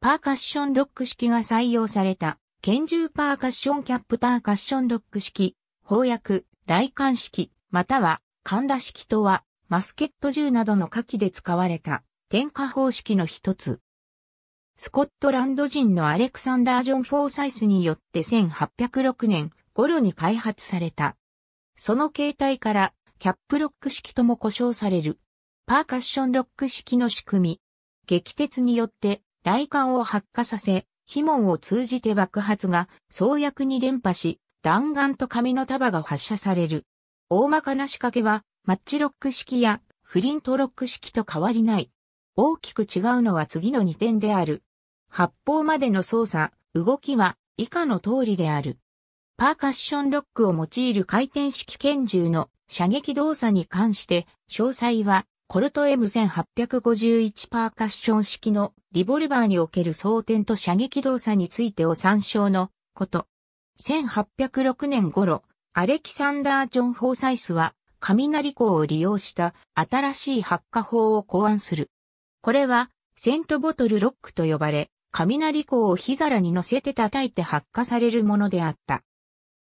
パーカッションロック式が採用された、拳銃パーカッションキャップパーカッションロック式、砲薬、雷管式、または、神田式とは、マスケット銃などの火器で使われた、点火方式の一つ。スコットランド人のアレクサンダー・ジョン・フォーサイスによって1806年頃に開発された。その形態からキャップロック式とも呼称される。パーカッションロック式の仕組み。撃鉄によって雷管を発火させ、紐を通じて爆発が創薬に伝播し、弾丸と紙の束が発射される。大まかな仕掛けは、マッチロック式やフリントロック式と変わりない。大きく違うのは次の2点である。発砲までの操作、動きは以下の通りである。パーカッションロックを用いる回転式拳銃の射撃動作に関して、詳細はコルト M1851 パーカッション式のリボルバーにおける装填と射撃動作についてを参照のこと。1806年頃、アレキサンダー・ジョン・フォーサイスは、雷光を利用した新しい発火法を考案する。これは、セントボトルロックと呼ばれ、雷光を火皿に乗せて叩いて発火されるものであった。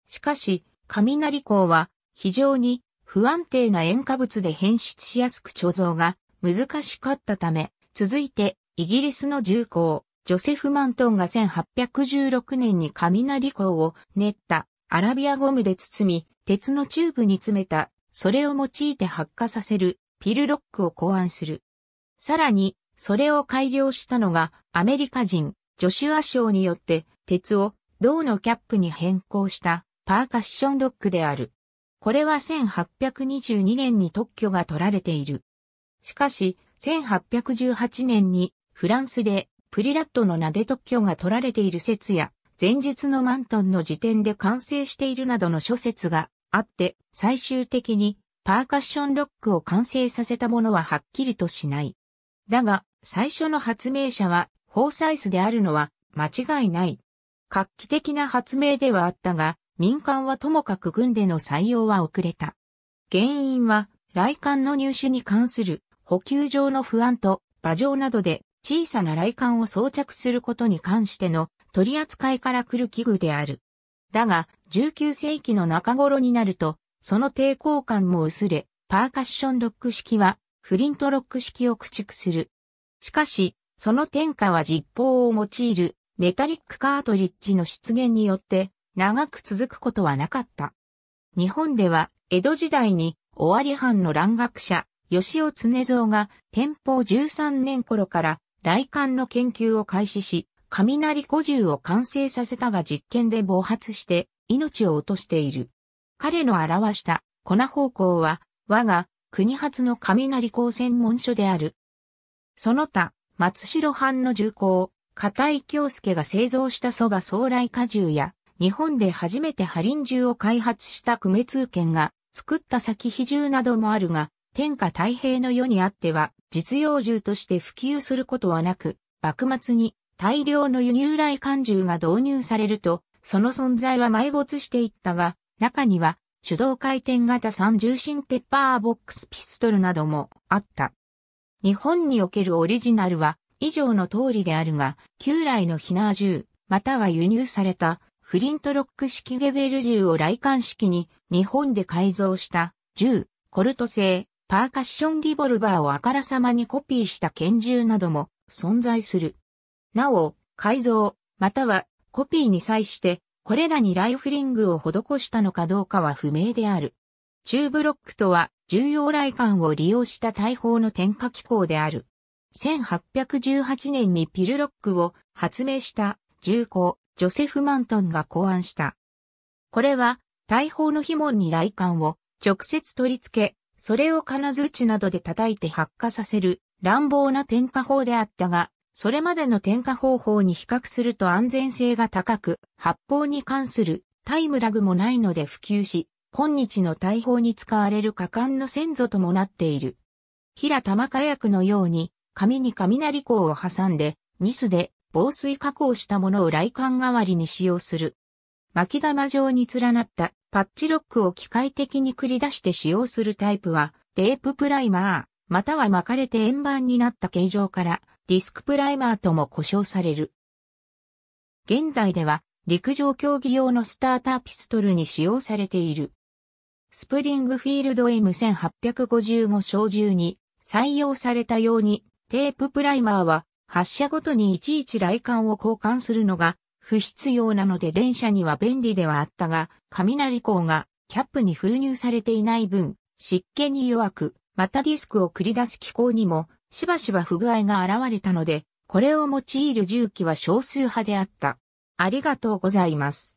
しかし、雷光は非常に不安定な塩化物で変質しやすく貯蔵が難しかったため、続いてイギリスの重工、ジョセフ・マントンが1816年に雷鋼を練ったアラビアゴムで包み、鉄のチューブに詰めた、それを用いて発火させるピルロックを考案する。さらに、それを改良したのがアメリカ人、ジョシュア・賞によって鉄を銅のキャップに変更したパーカッションロックである。これは1822年に特許が取られている。しかし、1818年にフランスでプリラットの名で特許が取られている説や、前述のマントンの時点で完成しているなどの諸説があって、最終的にパーカッションロックを完成させたものははっきりとしない。だが、最初の発明者は、フォーサイスであるのは間違いない。画期的な発明ではあったが、民間はともかく軍での採用は遅れた。原因は、来艦の入手に関する補給上の不安と、馬上などで小さな来艦を装着することに関しての取り扱いから来る器具である。だが、19世紀の中頃になると、その抵抗感も薄れ、パーカッションロック式は、フリントロック式を駆逐する。しかし、その転化は実砲を用いるメタリックカートリッジの出現によって長く続くことはなかった。日本では、江戸時代に、尾張藩の蘭学者、吉尾常蔵が、天保13年頃から、雷管の研究を開始し、雷古獣を完成させたが実験で暴発して、命を落としている。彼の表した粉方向は、我が国発の雷光専門書である。その他、松代藩の重工、片井京介が製造した蕎麦総来果汁や、日本で初めてハリン銃を開発した久米通券が作った先比銃などもあるが、天下太平の世にあっては実用銃として普及することはなく、幕末に大量の輸入来艦銃が導入されると、その存在は埋没していったが、中には手動回転型三重心ペッパーボックスピストルなどもあった。日本におけるオリジナルは以上の通りであるが、旧来のヒナー銃、または輸入されたフリントロック式ゲベル銃を来艦式に日本で改造した銃、コルト製、パーカッションリボルバーをあからさまにコピーした拳銃なども存在する。なお、改造、またはコピーに際してこれらにライフリングを施したのかどうかは不明である。中ブロックとは重要来艦を利用した大砲の点火機構である。1818年にピルロックを発明した重工ジョセフ・マントンが考案した。これは、大砲の紐に雷管を直接取り付け、それを金づちなどで叩いて発火させる乱暴な点火法であったが、それまでの点火方法に比較すると安全性が高く、発砲に関するタイムラグもないので普及し、今日の大砲に使われる火管の先祖ともなっている。平玉火薬のように、紙に雷光を挟んで、ニスで防水加工したものを雷管代わりに使用する。巻き玉状に連なったパッチロックを機械的に繰り出して使用するタイプは、テーププライマー、または巻かれて円盤になった形状から、ディスクプライマーとも呼称される。現代では、陸上競技用のスターターピストルに使用されている。スプリングフィールド M1855 小銃に採用されたように、テーププライマーは発射ごとにいちいち雷管を交換するのが不必要なので電車には便利ではあったが、雷光がキャップに封入されていない分、湿気に弱く、またディスクを繰り出す機構にも、しばしば不具合が現れたので、これを用いる重機は少数派であった。ありがとうございます。